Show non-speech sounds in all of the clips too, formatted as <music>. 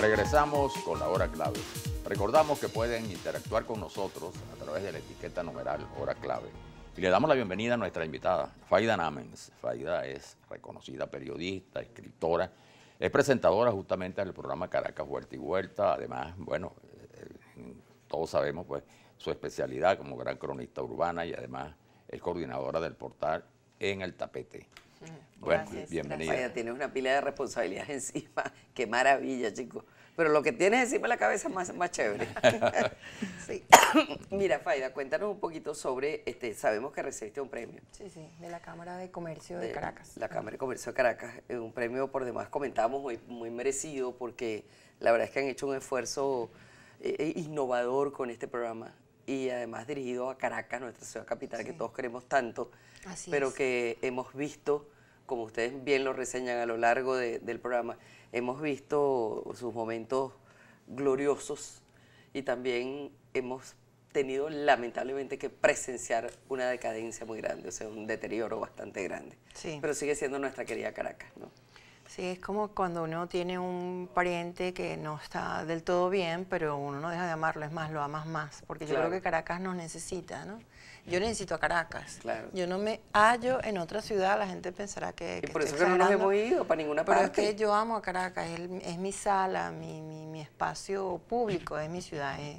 Regresamos con la hora clave. Recordamos que pueden interactuar con nosotros a través de la etiqueta numeral hora clave. Y le damos la bienvenida a nuestra invitada, Faida Namens. Faida es reconocida periodista, escritora, es presentadora justamente del programa Caracas Huerta y Vuelta. Además, bueno, eh, todos sabemos pues su especialidad como gran cronista urbana y además es coordinadora del portal En el Tapete. Mm, bueno, bienvenida. Tienes una pila de responsabilidades <laughs> encima. Qué maravilla, chicos pero lo que tienes encima de la cabeza es más, más chévere. <laughs> sí. <coughs> Mira, Faida, cuéntanos un poquito sobre, este, sabemos que recibiste un premio. Sí, sí, de la Cámara de Comercio de, Caracas. La Cámara de Comercio de Caracas, eh, un premio por demás comentamos muy, muy merecido porque la verdad es que han hecho un esfuerzo eh, eh, innovador con este programa y además dirigido a Caracas, nuestra ciudad capital que todos queremos tanto, pero que hemos visto, como ustedes bien lo reseñan a lo largo del programa, hemos visto sus momentos gloriosos y también hemos tenido lamentablemente que presenciar una decadencia muy grande, o sea, un deterioro bastante grande. Sí. Pero sigue siendo nuestra querida Caracas, ¿no? Sí, es como cuando uno tiene un pariente que no está del todo bien, pero uno no deja de amarlo, es más, lo amas más, porque yo creo que Caracas nos necesita, ¿no? Yo necesito a Caracas. Yo no me hallo en otra ciudad, la gente pensará que... Y por eso que no nos hemos ido para ninguna parte. Pero es que yo amo a Caracas, es, mi sala, mi, mi, espacio público, es mi ciudad, es,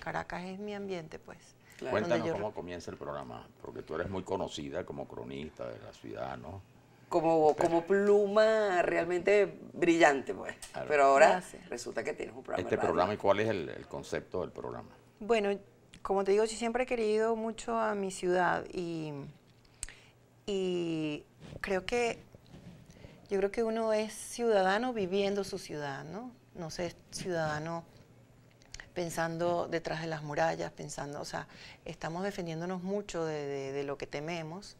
Caracas es mi ambiente, pues. Claro. Cuéntanos cómo comienza el programa, porque tú eres muy conocida como cronista de la ciudad, ¿no? como, pluma realmente brillante, pues. Pero ahora resulta que tienes un programa. Este programa, ¿y cuál es el, concepto del programa? Bueno, como te digo, siempre he querido mucho a mi ciudad y, y creo que yo creo que uno es ciudadano viviendo su ciudad, ¿no? No sé, ciudadano pensando detrás de las murallas, pensando, o sea, estamos defendiéndonos mucho de lo que tememos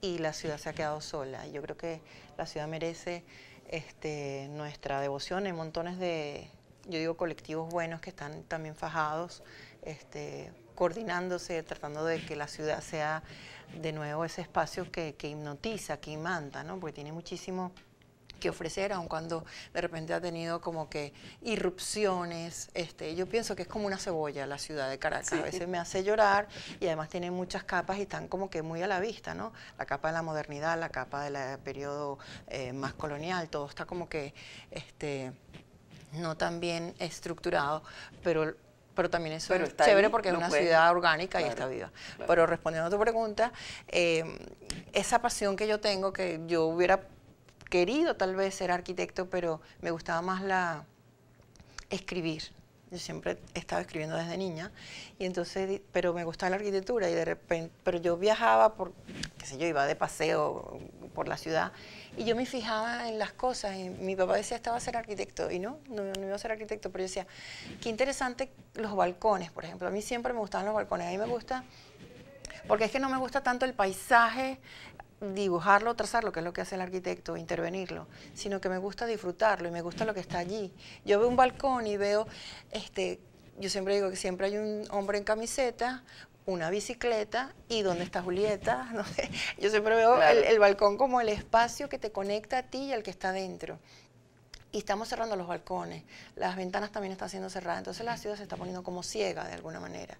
y la ciudad se ha quedado sola. Yo creo que la ciudad merece este, nuestra devoción. Hay montones de, yo digo, colectivos buenos que están también fajados, este, coordinándose, tratando de que la ciudad sea de nuevo ese espacio que, que hipnotiza, que imanta, ¿no? porque tiene muchísimo que ofrecer, aun cuando de repente ha tenido como que irrupciones. Este, yo pienso que es como una cebolla la ciudad de Caracas. A veces me hace llorar y además tiene muchas capas y están como que muy a la vista, ¿no? La capa de la modernidad, la capa del periodo eh, más colonial, todo está como que este, no tan bien estructurado, pero pero también eso es chévere porque es una ciudad orgánica y está viva. Pero respondiendo a tu pregunta, eh, esa pasión que yo tengo, que yo hubiera querido tal vez ser arquitecto, pero me gustaba más la escribir. Yo siempre he estado escribiendo desde niña, y entonces, pero me gustaba la arquitectura y de repente, pero yo viajaba por, qué sé yo, iba de paseo por la ciudad y yo me fijaba en las cosas mi papá decía, estaba a ser arquitecto y no, no, no, iba a ser arquitecto, pero yo decía, qué interesante los balcones, por ejemplo, a mí siempre me gustaban los balcones, a mí me gusta porque es que no me gusta tanto el paisaje dibujarlo, trazarlo, que es lo que hace el arquitecto, intervenirlo, sino que me gusta disfrutarlo y me gusta lo que está allí. Yo veo un balcón y veo, este, yo siempre digo que siempre hay un hombre en camiseta, una bicicleta y dónde está Julieta, <laughs> no sé. Yo siempre veo el, el balcón como el espacio que te conecta a ti y al que está dentro y estamos cerrando los balcones, las ventanas también están siendo cerradas, entonces la ciudad se está poniendo como ciega de alguna manera.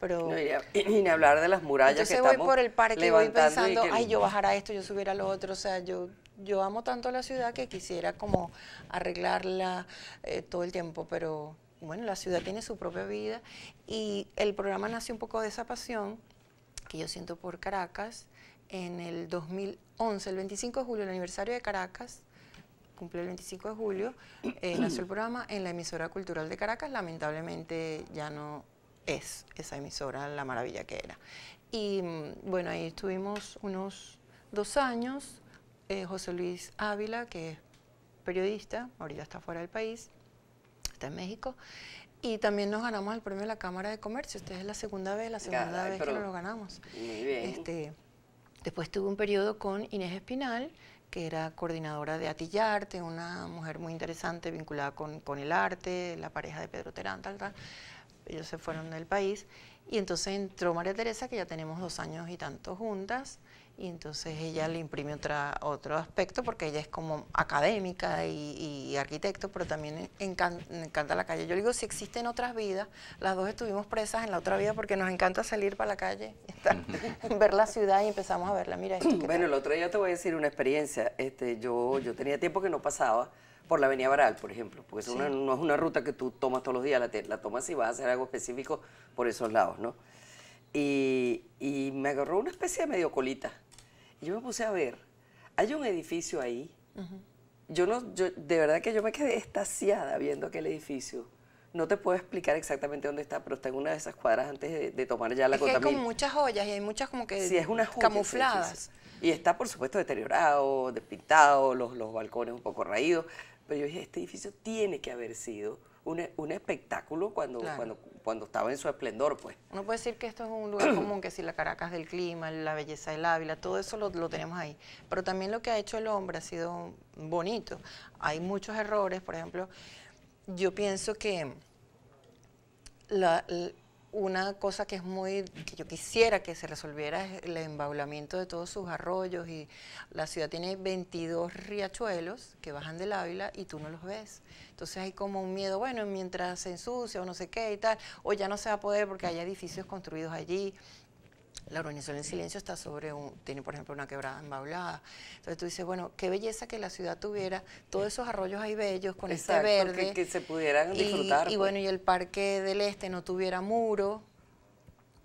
Pero, y, ni hablar de las murallas que voy por el parque voy pensando, ay, yo bajara esto, yo subiera lo otro, o sea, yo yo amo tanto la ciudad que quisiera como arreglarla eh, todo el tiempo, pero bueno, la ciudad tiene su propia vida y el programa nació un poco de esa pasión que yo siento por Caracas. En el 2011, el 25 de julio, el aniversario de Caracas, cumple el 25 de julio, eh, nació el programa en la emisora cultural de Caracas, lamentablemente ya no es esa emisora, la maravilla que era. Y mm, bueno, ahí estuvimos unos dos años. Eh, José Luis Ávila, que es periodista, ahorita está fuera del país, está en México. Y también nos ganamos el premio de la Cámara de Comercio. Esta es la segunda vez, la segunda vez que lo ganamos. Este, después tuve un periodo con Inés Espinal, que era coordinadora de Atillarte, una mujer muy interesante vinculada con, con el arte, la pareja de Pedro Terán, tal, tal ellos se fueron del país y entonces entró María Teresa, que ya tenemos dos años y tanto juntas, y entonces ella le imprime otra, otro aspecto, porque ella es como académica y, arquitecto, pero también encanta la calle. Yo digo, si existen otras vidas, las dos estuvimos presas en la otra vida porque nos encanta salir para la calle, <laughs> estar, ver la ciudad y empezamos a verla. Mira Bueno, el otro día te voy a decir una experiencia. Este, yo, yo tenía tiempo que no pasaba por la Avenida Baral, por ejemplo, porque no es una ruta que tú tomas todos los días, la, tomas y vas a hacer algo específico por esos lados, ¿no? Y, me agarró una especie de medio colita. Y yo me puse a ver, hay un edificio ahí. Yo no, de verdad que yo me quedé estaciada viendo aquel edificio. No te puedo explicar exactamente dónde está, pero está en una de esas cuadras antes de, tomar ya la contaminación. Es que hay como muchas joyas y hay muchas como que camufladas. Y está, por supuesto, deteriorado, despintado, los, los balcones un poco raídos, pero yo dije, este edificio tiene que haber sido un, e-, espectáculo cuando, cuando, estaba en su esplendor, pues. Uno puede decir que esto es un lugar común, que si la Caracas del clima, la belleza del Ávila, todo eso lo, lo tenemos ahí. Pero también lo que ha hecho el hombre ha sido bonito. Hay muchos errores, por ejemplo, yo pienso que la, una cosa que es muy que yo quisiera que se resolviera es el embaulamiento de todos sus arroyos y la ciudad tiene 22 riachuelos que bajan del Ávila y tú no los ves. Entonces hay como un miedo, bueno, mientras se ensucia o no sé qué y tal, o ya no se va a poder porque hay edificios construidos allí la urbanización en silencio está sobre un, tiene por ejemplo una quebrada embaulada. Entonces tú dices, bueno, qué belleza que la ciudad tuviera todos esos arroyos ahí bellos con este verde. Que, se pudieran disfrutar. Y, pues. bueno, y el parque del este no tuviera muro,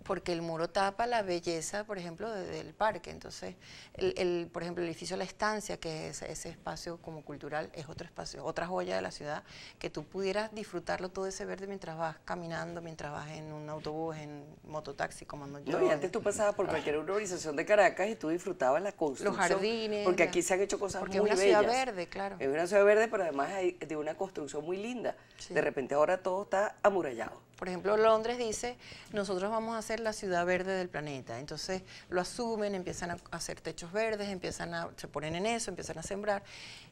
porque el muro tapa la belleza, por ejemplo, del parque. Entonces, el, por ejemplo, el edificio La Estancia, que es ese espacio como cultural, es otro espacio, otra joya de la ciudad, que tú pudieras disfrutarlo todo ese verde mientras vas caminando, mientras vas en un autobús, en mototaxi, como yo. No, y antes tú pasabas por ah. cualquier urbanización de Caracas y tú disfrutabas la construcción. Los jardines. Porque aquí se han hecho cosas muy bellas. Porque es una ciudad verde, claro. Es una ciudad verde, pero además hay de una construcción muy linda. De repente ahora todo está amurallado. Por ejemplo, Londres dice, nosotros vamos a ser la ciudad verde del planeta. Entonces lo asumen, empiezan a hacer techos verdes, empiezan a, se ponen en eso, empiezan a sembrar.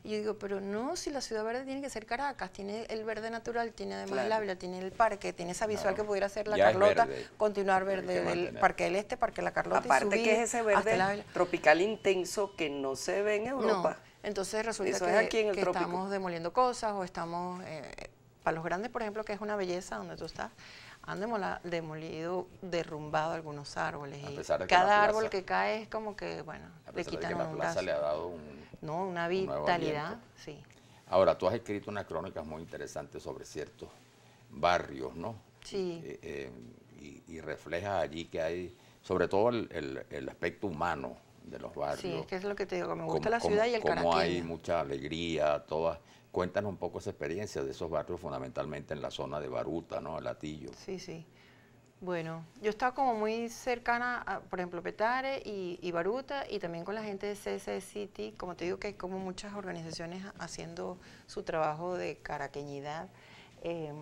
Y yo digo, pero no, si la ciudad verde tiene que ser Caracas, tiene el verde natural, tiene además el Ávila, tiene el parque, tiene esa visual que pudiera ser la Carlota, continuar verde del Parque del Este, Parque La Carlota. Aparte que es ese verde tropical intenso que no se ve en Europa. Entonces resulta que, estamos demoliendo cosas o estamos eh, los Grandes, por ejemplo, que es una belleza donde tú estás, han demolido, derrumbado algunos árboles. y cada árbol que cae es como que, bueno, le quitan de plaza le ha dado no, una vitalidad, sí. Ahora, tú has escrito unas crónicas muy interesantes sobre ciertos barrios, ¿no? Sí. Eh, eh, y, refleja allí que hay, sobre todo el, aspecto humano de los barrios. Sí, es que es lo que te digo, me gusta la ciudad y el carácter. Como hay mucha alegría, todas Cuéntanos un poco esa experiencia de esos barrios, fundamentalmente en la zona de Baruta, ¿no? El Latillo. Sí, sí. Bueno, yo estaba como muy cercana, por ejemplo, Petare y, Baruta, y también con la gente de CC City, como te digo que hay como muchas organizaciones haciendo su trabajo de caraqueñidad. Eh,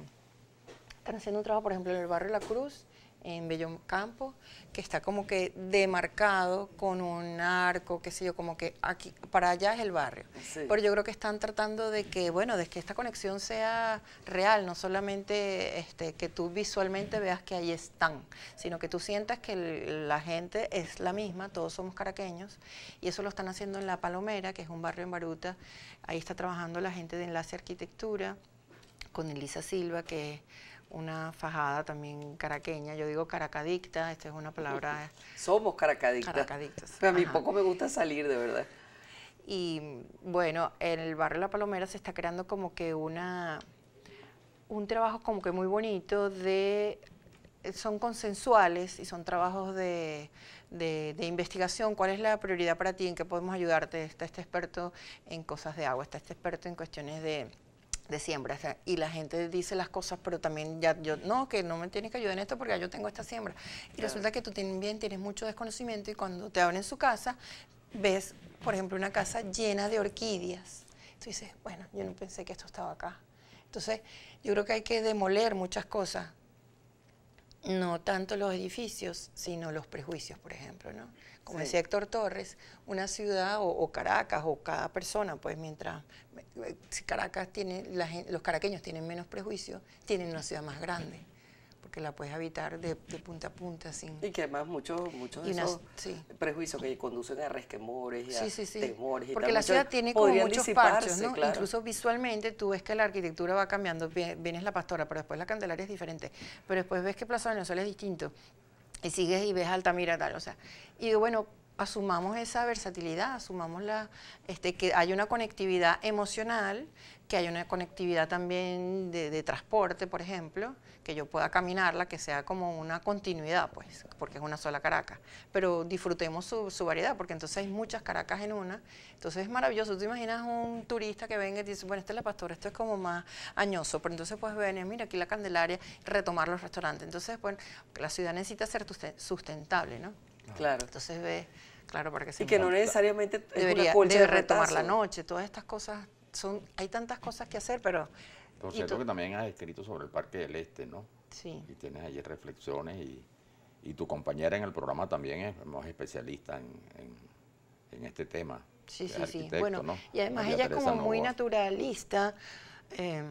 están haciendo un trabajo, por ejemplo, en el barrio La Cruz, en campo que está como que demarcado con un arco, qué sé yo, como que aquí para allá es el barrio. Pero yo creo que están tratando de que, bueno, de que esta conexión sea real, no solamente este, que tú visualmente veas que ahí están, sino que tú sientas que la gente es la misma, todos somos caraqueños, y eso lo están haciendo en La Palomera, que es un barrio en Baruta, ahí está trabajando la gente de Enlace Arquitectura, con Elisa Silva, que es una fajada también caraqueña. Yo digo caracadicta, esta es una palabra... <laughs> Somos caracadictas. Pero a mí poco me gusta salir, de verdad. Y bueno, en el barrio La Palomera se está creando como que una un trabajo como que muy bonito de son consensuales y son trabajos de, de, investigación. ¿Cuál es la prioridad para ti? ¿En qué podemos ayudarte? Está este experto en cosas de agua, está este experto en cuestiones de, de siembra. Y la gente dice las cosas, pero también ya yo, no, que no me tienes que ayudar en esto porque yo tengo esta siembra. Y resulta que tú también tienes mucho desconocimiento y cuando te abren su casa, ves, por ejemplo, una casa llena de orquídeas. Tú dices, bueno, yo no pensé que esto estaba acá. Entonces, yo creo que hay que demoler muchas cosas no tanto los edificios, sino los prejuicios, por ejemplo, ¿no? Como decía Héctor Torres, una ciudad o, Caracas o cada persona, pues mientras eh, Caracas tiene, los caraqueños tienen menos prejuicios, tienen una ciudad más grande que la puedes habitar de, punta a punta. Sin... Y que además muchos muchos de esos prejuicios que conducen a resquemores y temores. Porque la ciudad tiene como muchos parches, Incluso visualmente tú ves que la arquitectura va cambiando. Vienes la pastora, pero después la Candelaria es diferente. Pero después ves que Plaza sol es distinto. Y sigues y ves Altamira tal, o sea. Y bueno, asumamos esa versatilidad, asumamos la, este, que hay una conectividad emocional, que hay una conectividad también de, transporte, por ejemplo, que yo pueda caminarla, que sea como una continuidad, pues, porque es una sola Caracas. Pero disfrutemos su, variedad, porque entonces hay muchas Caracas en una. Entonces es maravilloso. Tú imaginas un turista que venga y dice, bueno, esta es la pastora, esto es como más añoso, pero entonces puedes venir, mira aquí la Candelaria, retomar los restaurantes. Entonces, bueno, la ciudad necesita ser sustentable, ¿no? Claro. Entonces ve, claro, para que se Y que no necesariamente es una de retomar la noche, todas estas cosas son, hay tantas cosas que hacer, pero... Por cierto que también has escrito sobre el Parque del Este, ¿no? Sí. Y tienes allí reflexiones y, tu compañera en el programa también es más especialista en, en, este tema. Sí, sí, sí. Bueno, y además ella es como muy naturalista. Eh,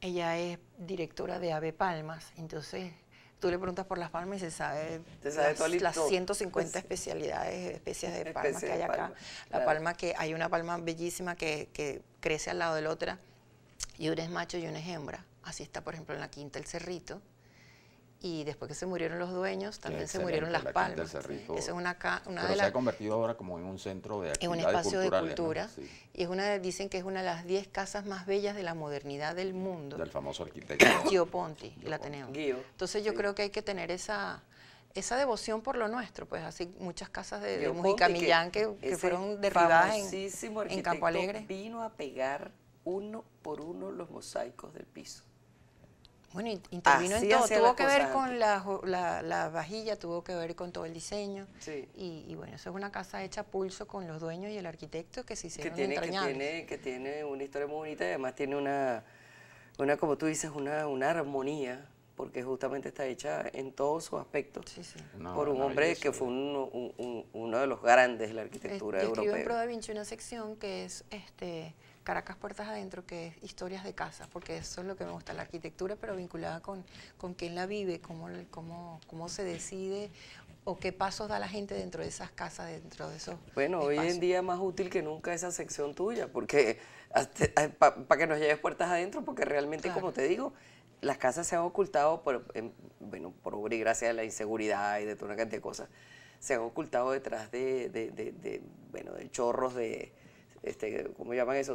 ella es directora de Ave Palmas, entonces tú le preguntas por las palmas y se sabe, las, las, 150 especialidades, especies de palmas que hay acá. la palma que hay una palma bellísima que, que crece al lado de la otra y una es macho y una es hembra. Así está, por ejemplo, en la quinta el cerrito y después que se murieron los dueños, también se murieron las palmas. es una, una pero se ha convertido ahora como en un centro de En un espacio de cultura. Y es una dicen que es una de las 10 casas más bellas de la modernidad del mundo. Del famoso arquitecto. <coughs> Gio Ponti, la tenemos. Entonces yo creo que hay que tener esa esa devoción por lo nuestro, pues así muchas casas de, de Mujica Millán que, fueron derribadas en, en Campo Alegre. Vino a pegar uno por uno los mosaicos del piso. Bueno, intervino en todo. Tuvo que ver con la, la, vajilla, tuvo que ver con todo el diseño. Sí. Y, bueno, eso es una casa hecha pulso con los dueños y el arquitecto que se hicieron que tiene, Que tiene, una historia muy bonita y además tiene una, una como tú dices, una, una armonía porque justamente está hecha en todos sus aspectos sí, sí. por un hombre que fue uno de los grandes de la arquitectura europea. Yo escribo en Proda Vinci una sección que es este, Caracas Puertas Adentro, que es historias de casa, porque eso es lo que me gusta, la arquitectura, pero vinculada con, con quién la vive, cómo, cómo, cómo se decide o qué pasos da la gente dentro de esas casas, dentro de esos. Bueno, hoy en día más útil que nunca esa sección tuya, porque este, para que nos lleves puertas adentro, porque realmente, como te digo, las casas se han ocultado por, em, bueno, por obra y gracia de la inseguridad y de toda una cantidad de cosas. Se han ocultado detrás de, de bueno, de chorros de, este, ¿cómo llaman eso?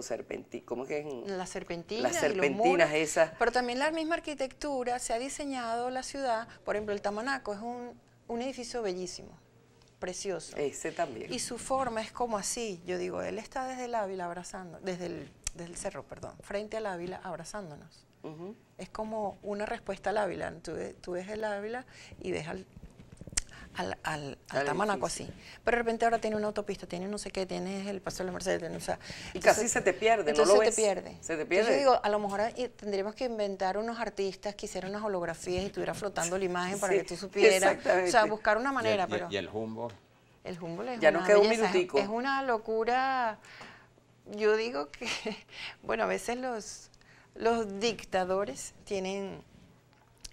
¿Cómo es que es? Las serpentinas. Las serpentinas esas. Pero también la misma arquitectura, se ha diseñado la ciudad, por ejemplo, el Tamanaco es un, edificio bellísimo, precioso. Ese también. Y su forma es como así, yo digo, él está desde el Ávila abrazando, desde el, cerro, perdón, frente al Ávila abrazándonos. Es como una respuesta al Ávila. Tú, tú, ves el Ávila y ves al, al, Tamanaco así. Pero de repente ahora tiene una autopista, tiene no sé qué, tiene el paso de la Mercedes, Y casi se te pierde, ¿no lo se te pierde. Se te pierde. yo digo, a lo mejor tendríamos que inventar unos artistas que hicieran unas holografías y estuviera flotando la imagen para que tú supieras. O sea, buscar una manera, y el, pero... Y el jumbo, El es ya una queda un minutico. Es una locura... Yo digo que, <laughs> bueno, a veces los, los dictadores tienen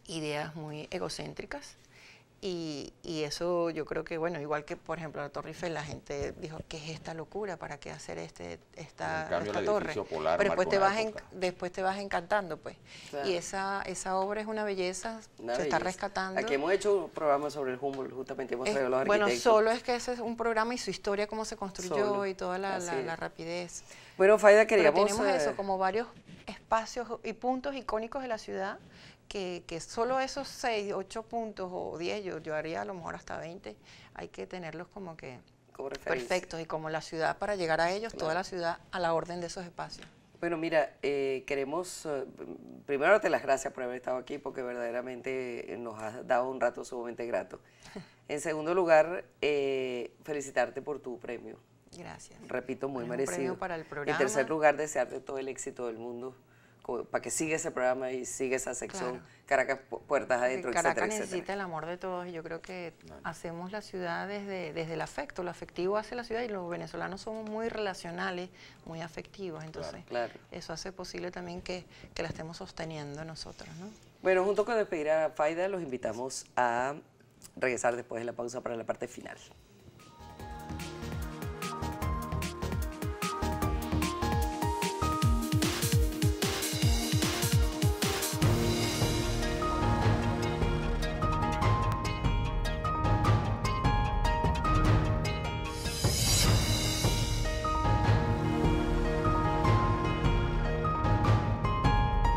ideas muy egocéntricas y, eso yo creo que, bueno, igual que por ejemplo la Torre Eiffel, la gente dijo, ¿qué es esta locura? ¿Para qué hacer este, esta, esta torre? Pero después te, vas después te vas encantando, pues. Y esa, esa obra es una belleza, se está rescatando. Aquí hemos hecho un programa sobre el Humboldt, justamente hemos Bueno, solo es que ese es un programa y su historia, cómo se construyó y toda la, rapidez. Bueno, Faida, queríamos... Pero tenemos eso, eh, como varios espacios y puntos icónicos de la ciudad que, solo esos seis, ocho puntos o diez, yo, haría a lo mejor hasta veinte, hay que tenerlos como que perfectos y como la ciudad para llegar a ellos, toda la ciudad a la orden de esos espacios. Bueno, mira, eh, queremos eh, primero te las gracias por haber estado aquí porque verdaderamente eh, nos has dado un rato sumamente grato. <laughs> En segundo lugar, felicitarte por tu premio. Gracias. Repito, muy merecido. Un premio para el programa. En tercer lugar, desearte todo el éxito del mundo para que siga ese programa y siga esa sección Caracas Puertas Adentro, Caracas necesita el amor de todos y yo creo que hacemos la ciudad desde, el afecto, lo afectivo hace la ciudad y los venezolanos somos muy relacionales, muy afectivos, entonces eso hace posible también que, que la estemos sosteniendo nosotros. ¿no? Bueno, junto con despedir a Faida, los invitamos a regresar después de la pausa para la parte final.